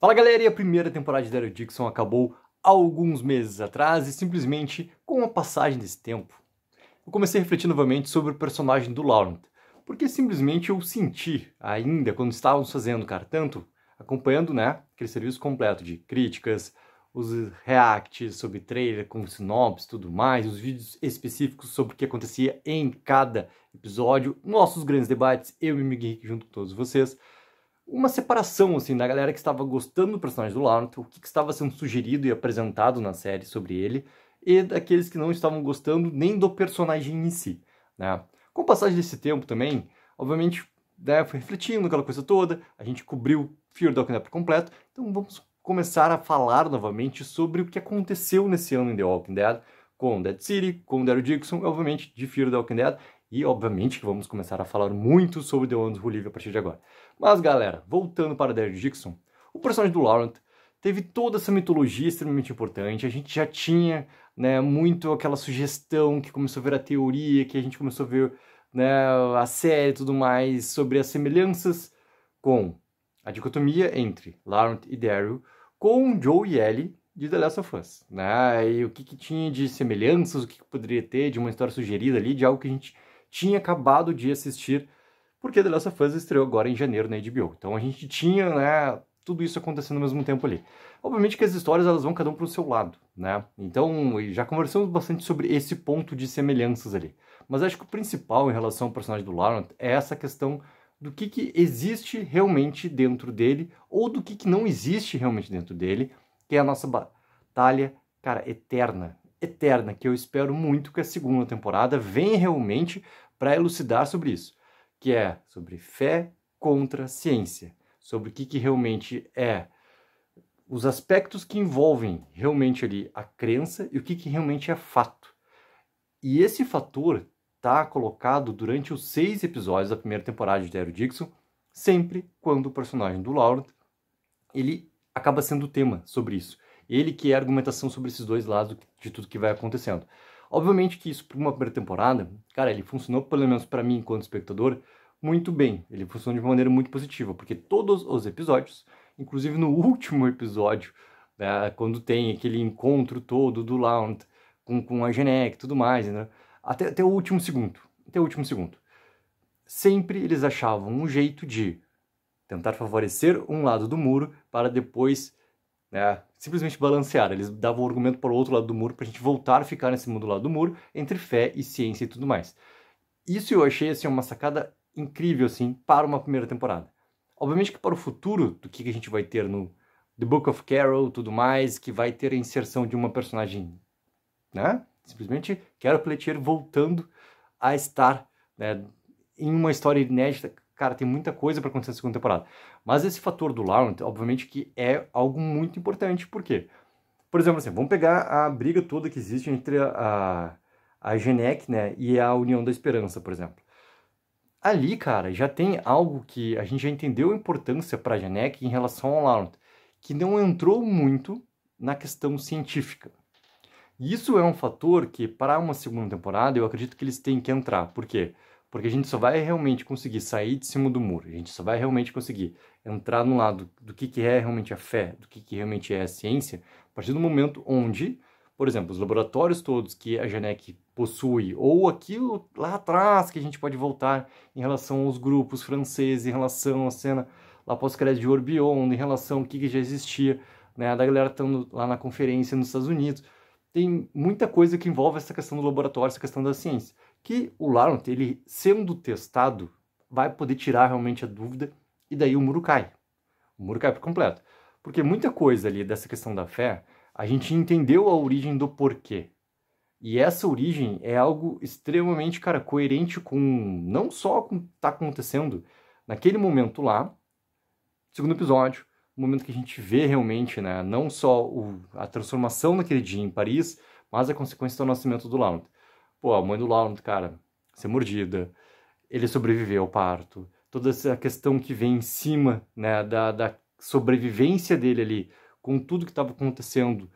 Fala galera, e a primeira temporada de Daryl Dixon acabou alguns meses atrás e simplesmente com a passagem desse tempo. Eu comecei a refletir novamente sobre o personagem do Laurent, porque simplesmente eu senti ainda quando estávamos fazendo, cara, tanto acompanhando, né, aquele serviço completo de críticas, os reacts sobre trailer com sinopse tudo mais, os vídeos específicos sobre o que acontecia em cada episódio, nossos grandes debates, eu e o Miguel junto com todos vocês uma separação assim da galera que estava gostando do personagem do Laurent, o que, que estava sendo sugerido e apresentado na série sobre ele, e daqueles que não estavam gostando nem do personagem em si. Né? Com a passagem desse tempo também, obviamente, né, foi refletindo aquela coisa toda, a gente cobriu Fear Dog por completo, então vamos começar a falar novamente sobre o que aconteceu nesse ano em The Walking Dead, com Dead City, com Daryl Dixon, obviamente de Fear the Walking Dead, e obviamente que vamos começar a falar muito sobre The Ones Who Live a partir de agora. Mas galera, voltando para Derek Dixon, o personagem do Laurent teve toda essa mitologia extremamente importante, a gente já tinha né, muito aquela sugestão que começou a ver a teoria, que a gente começou a ver né, a série e tudo mais, sobre as semelhanças com a dicotomia entre Laurent e Daryl, com Joe e Ellie de The Last of Us, né? E o que, que tinha de semelhanças, o que, que, poderia ter de uma história sugerida ali, de algo que a gente tinha acabado de assistir porque The Last of Us estreou agora em janeiro na HBO. Então a gente tinha, né, tudo isso acontecendo ao mesmo tempo ali. Obviamente que as histórias elas vão cada um para o seu lado, né? Então já conversamos bastante sobre esse ponto de semelhanças ali. Mas acho que o principal em relação ao personagem do Laurent é essa questão do que, que existe realmente dentro dele ou do que, que não existe realmente dentro dele, que é a nossa batalha, cara, eterna, eterna, que eu espero muito que a segunda temporada venha realmente para elucidar sobre isso que é sobre fé contra ciência, sobre o que, que realmente é, os aspectos que envolvem realmente ali a crença e o que, que realmente é fato. E esse fator está colocado durante os seis episódios da primeira temporada de Daryl Dixon, sempre quando o personagem do Laurent ele acaba sendo o tema sobre isso. Ele que é a argumentação sobre esses dois lados de tudo que vai acontecendo. Obviamente que isso, para uma primeira temporada, cara, ele funcionou, pelo menos para mim, enquanto espectador, muito bem. Ele funcionou de uma maneira muito positiva, porque todos os episódios, inclusive no último episódio, né, quando tem aquele encontro todo do Lount com, com a Genec e tudo mais, né, até, até o último segundo, até o último segundo, sempre eles achavam um jeito de tentar favorecer um lado do muro para depois né? Simplesmente balancear. Eles davam o argumento para o outro lado do muro para a gente voltar a ficar nesse mundo lado do muro entre fé e ciência e tudo mais. Isso eu achei assim uma sacada incrível assim para uma primeira temporada. Obviamente que para o futuro do que a gente vai ter no The Book of Carol, tudo mais, que vai ter a inserção de uma personagem, né? Simplesmente Quero Pletier voltando a estar né, em uma história inédita cara, tem muita coisa para acontecer na segunda temporada. Mas esse fator do Laurent, obviamente que é algo muito importante, por quê? Por exemplo, assim, vamos pegar a briga toda que existe entre a, a, Genec, né, e a União da Esperança, por exemplo. Ali, cara, já tem algo que a gente já entendeu a importância para a Genec em relação ao Laurent, que não entrou muito na questão científica. Isso é um fator que, para uma segunda temporada, eu acredito que eles têm que entrar. Por quê? Porque porque a gente só vai realmente conseguir sair de cima do muro, a gente só vai realmente conseguir entrar no lado do que, que é realmente a fé, do que, que realmente é a ciência, a partir do momento onde, por exemplo, os laboratórios todos que a Janek possui, ou aquilo lá atrás que a gente pode voltar em relação aos grupos franceses, em relação à cena lá pós-crédito de Orbion, em relação ao que, que já existia, né, da galera estando lá na conferência nos Estados Unidos. Tem muita coisa que envolve essa questão do laboratório, essa questão da ciência que o Laurent, ele sendo testado, vai poder tirar realmente a dúvida e daí o muro cai. O muro cai por completo. Porque muita coisa ali dessa questão da fé, a gente entendeu a origem do porquê. E essa origem é algo extremamente, cara, coerente com não só o que está acontecendo naquele momento lá, segundo episódio, o momento que a gente vê realmente, né, não só o, a transformação naquele dia em Paris, mas a consequência do nascimento do Laurent. Pô, a mãe do Laurent, cara, ser mordida, ele sobreviveu ao parto, toda essa questão que vem em cima né, da, da sobrevivência dele ali, com tudo que estava acontecendo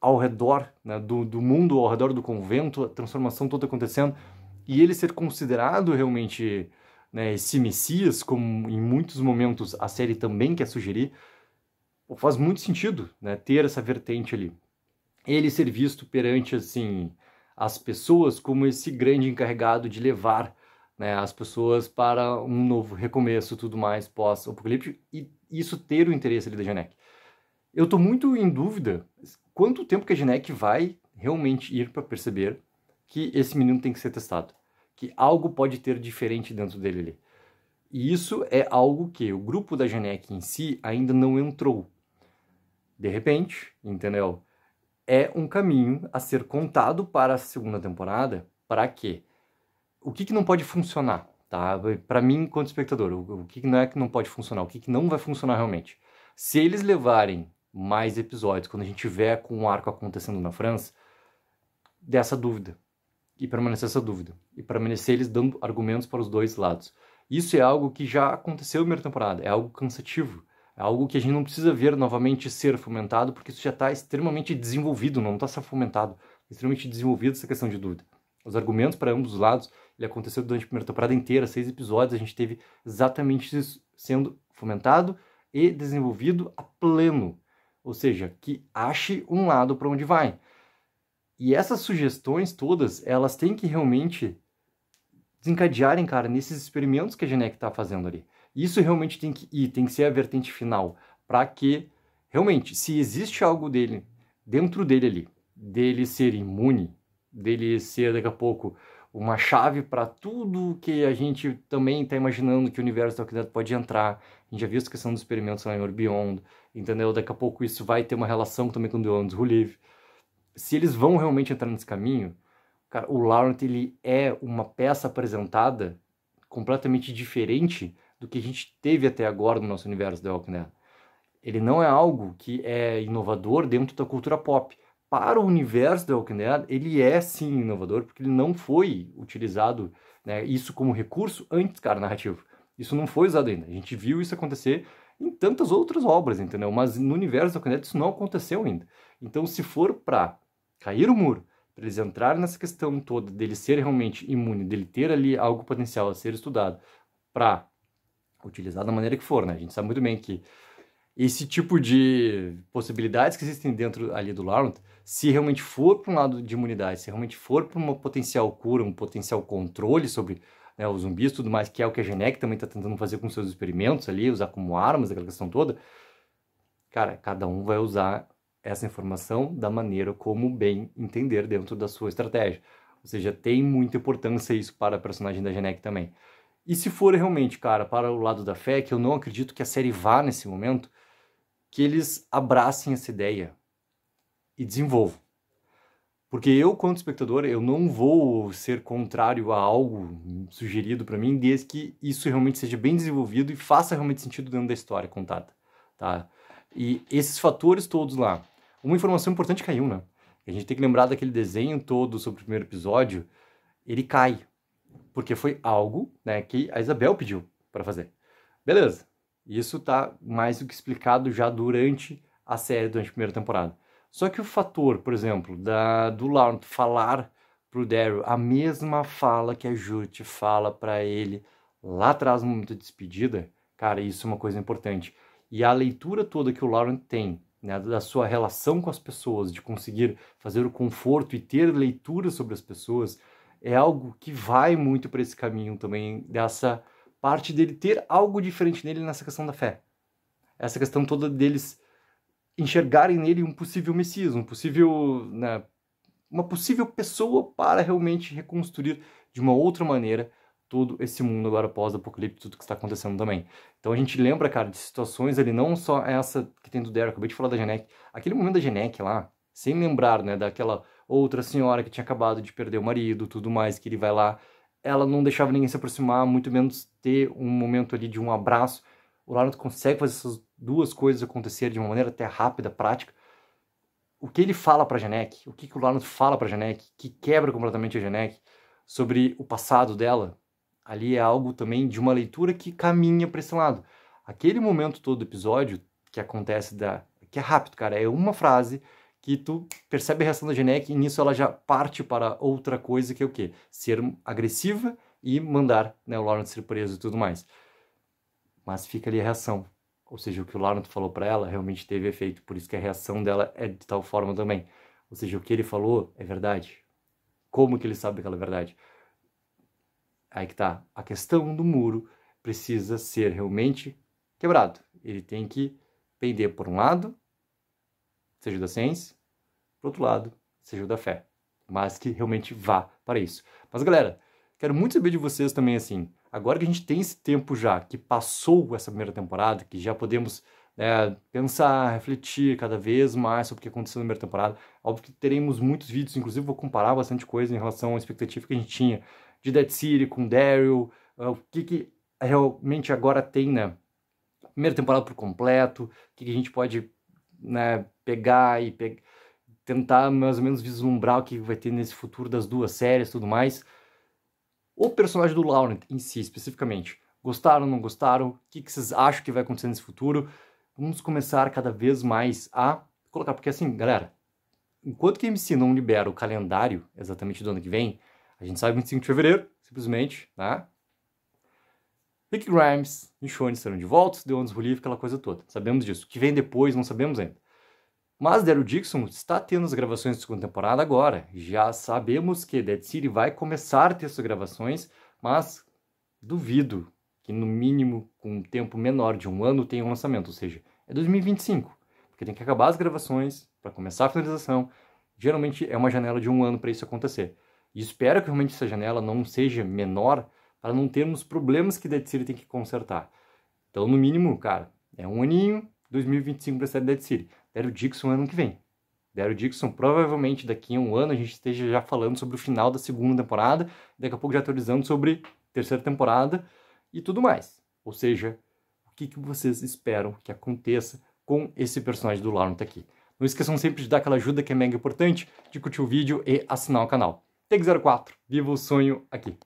ao redor né, do, do mundo, ao redor do convento, a transformação toda acontecendo, e ele ser considerado realmente né, esse Messias, como em muitos momentos a série também quer sugerir, faz muito sentido né, ter essa vertente ali. Ele ser visto perante, assim, as pessoas como esse grande encarregado de levar né, as pessoas para um novo recomeço, tudo mais pós-apocalíptico, e isso ter o interesse ali da Janek. Eu estou muito em dúvida quanto tempo que a Janek vai realmente ir para perceber que esse menino tem que ser testado, que algo pode ter diferente dentro dele ali. E isso é algo que o grupo da Janek em si ainda não entrou. De repente, entendeu? é um caminho a ser contado para a segunda temporada. Para quê? O que, que não pode funcionar? Tá? Para mim, enquanto espectador, o, o que, que não é que não pode funcionar? O que, que não vai funcionar realmente? Se eles levarem mais episódios, quando a gente tiver com o arco acontecendo na França, dessa dúvida. E permanecer essa dúvida. E permanecer eles dando argumentos para os dois lados. Isso é algo que já aconteceu na primeira temporada, é algo cansativo. É algo que a gente não precisa ver novamente ser fomentado, porque isso já está extremamente desenvolvido, não está só fomentado, é extremamente desenvolvido essa questão de dúvida. Os argumentos para ambos os lados, ele aconteceu durante a primeira temporada inteira, seis episódios, a gente teve exatamente isso sendo fomentado e desenvolvido a pleno, ou seja, que ache um lado para onde vai. E essas sugestões todas, elas têm que realmente desencadearem, cara, nesses experimentos que a Genec está fazendo ali. Isso realmente tem que ir, tem que ser a vertente final, para que realmente, se existe algo dele, dentro dele ali, dele ser imune, dele ser daqui a pouco uma chave para tudo que a gente também está imaginando que o universo da Alquidade pode entrar. A gente já viu essa questão dos experimentos lá em Orbeyond, entendeu? Daqui a pouco isso vai ter uma relação também com The Ones Who Live. Se eles vão realmente entrar nesse caminho, cara, o Laurent ele é uma peça apresentada completamente diferente do que a gente teve até agora no nosso universo da Walking Ele não é algo que é inovador dentro da cultura pop. Para o universo da Walking Dead, ele é sim inovador, porque ele não foi utilizado né, isso como recurso antes, cara, narrativo. Isso não foi usado ainda. A gente viu isso acontecer em tantas outras obras, entendeu? Mas no universo da Conet isso não aconteceu ainda. Então, se for para cair o muro, para eles entrarem nessa questão toda dele ser realmente imune, dele ter ali algo potencial a ser estudado, para utilizar da maneira que for, né? A gente sabe muito bem que esse tipo de possibilidades que existem dentro ali do Laurent, se realmente for para um lado de imunidade, se realmente for para uma potencial cura, um potencial controle sobre né, os zumbis tudo mais, que é o que a Genec também está tentando fazer com seus experimentos ali, usar como armas, aquela questão toda, cara, cada um vai usar essa informação da maneira como bem entender dentro da sua estratégia. Ou seja, tem muita importância isso para a personagem da Genec também. E se for realmente, cara, para o lado da fé, que eu não acredito que a série vá nesse momento, que eles abracem essa ideia e desenvolvam. Porque eu, quanto espectador, eu não vou ser contrário a algo sugerido para mim, desde que isso realmente seja bem desenvolvido e faça realmente sentido dentro da história contada, tá? E esses fatores todos lá. Uma informação importante caiu, né? A gente tem que lembrar daquele desenho todo sobre o primeiro episódio, ele cai, porque foi algo né, que a Isabel pediu para fazer. Beleza, isso tá mais do que explicado já durante a série, durante a primeira temporada. Só que o fator, por exemplo, da, do Laurent falar pro Daryl a mesma fala que a Jute fala para ele lá atrás no momento de despedida, cara, isso é uma coisa importante. E a leitura toda que o Laurent tem né, da sua relação com as pessoas, de conseguir fazer o conforto e ter leitura sobre as pessoas, é algo que vai muito para esse caminho também, dessa parte dele ter algo diferente nele nessa questão da fé. Essa questão toda deles enxergarem nele um possível Messias, um possível, né, uma possível pessoa para realmente reconstruir de uma outra maneira todo esse mundo agora pós-apocalipse, tudo que está acontecendo também. Então a gente lembra, cara, de situações ali, não só essa que tem do Derek, acabei de falar da Genec, aquele momento da Genec lá, sem lembrar, né, daquela outra senhora que tinha acabado de perder o marido, tudo mais, que ele vai lá. Ela não deixava ninguém se aproximar, muito menos ter um momento ali de um abraço. O Leonard consegue fazer essas duas coisas acontecerem de uma maneira até rápida, prática. O que ele fala para Janek, o que, que o Leonard fala para Janek, que quebra completamente a Janek sobre o passado dela, ali é algo também de uma leitura que caminha para esse lado. Aquele momento todo do episódio que acontece da que é rápido, cara, é uma frase que tu percebe a reação da Genec e nisso ela já parte para outra coisa que é o quê? Ser agressiva e mandar né, o Laurent ser preso e tudo mais. Mas fica ali a reação. Ou seja, o que o Laurent falou para ela realmente teve efeito, por isso que a reação dela é de tal forma também. Ou seja, o que ele falou é verdade. Como que ele sabe que ela é verdade? Aí que tá. A questão do muro precisa ser realmente quebrado. Ele tem que pender por um lado seja da ciência, por outro lado, seja da fé, mas que realmente vá para isso. Mas galera, quero muito saber de vocês também assim, agora que a gente tem esse tempo já, que passou essa primeira temporada, que já podemos né, pensar, refletir cada vez mais sobre o que aconteceu na primeira temporada. Óbvio que teremos muitos vídeos, inclusive vou comparar bastante coisa em relação à expectativa que a gente tinha de Dead City com Daryl, ah, o que, que, realmente agora tem, né? Primeira temporada por completo, o que, que a gente pode né, pegar e pe tentar mais ou menos vislumbrar o que vai ter nesse futuro das duas séries e tudo mais. O personagem do Laurent em si, especificamente. Gostaram, não gostaram? O que, que vocês acham que vai acontecer nesse futuro? Vamos começar cada vez mais a colocar, porque assim, galera, enquanto que a MC não libera o calendário exatamente do ano que vem, a gente sabe 25 de fevereiro, simplesmente, né? Rick Grimes e Shone serão de volta, The Ones Relief, aquela coisa toda. Sabemos disso. O que vem depois, não sabemos ainda. Mas Daryl Dixon está tendo as gravações de segunda temporada agora. Já sabemos que Dead City vai começar a ter suas gravações, mas duvido que no mínimo com um tempo menor de um ano tenha um lançamento, ou seja, é 2025, porque tem que acabar as gravações para começar a finalização. Geralmente é uma janela de um ano para isso acontecer. E espero que realmente essa janela não seja menor para não termos problemas que Dead City tem que consertar. Então, no mínimo, cara, é um aninho, 2025 para a Série Dead City. Daryl Dixon ano que vem. Daryl Dixon, provavelmente daqui a um ano a gente esteja já falando sobre o final da segunda temporada, daqui a pouco já atualizando sobre terceira temporada e tudo mais. Ou seja, o que, que vocês esperam que aconteça com esse personagem do Lauren tá aqui. Não esqueçam sempre de dar aquela ajuda que é mega importante, de curtir o vídeo e assinar o canal. Take 04 viva o sonho aqui!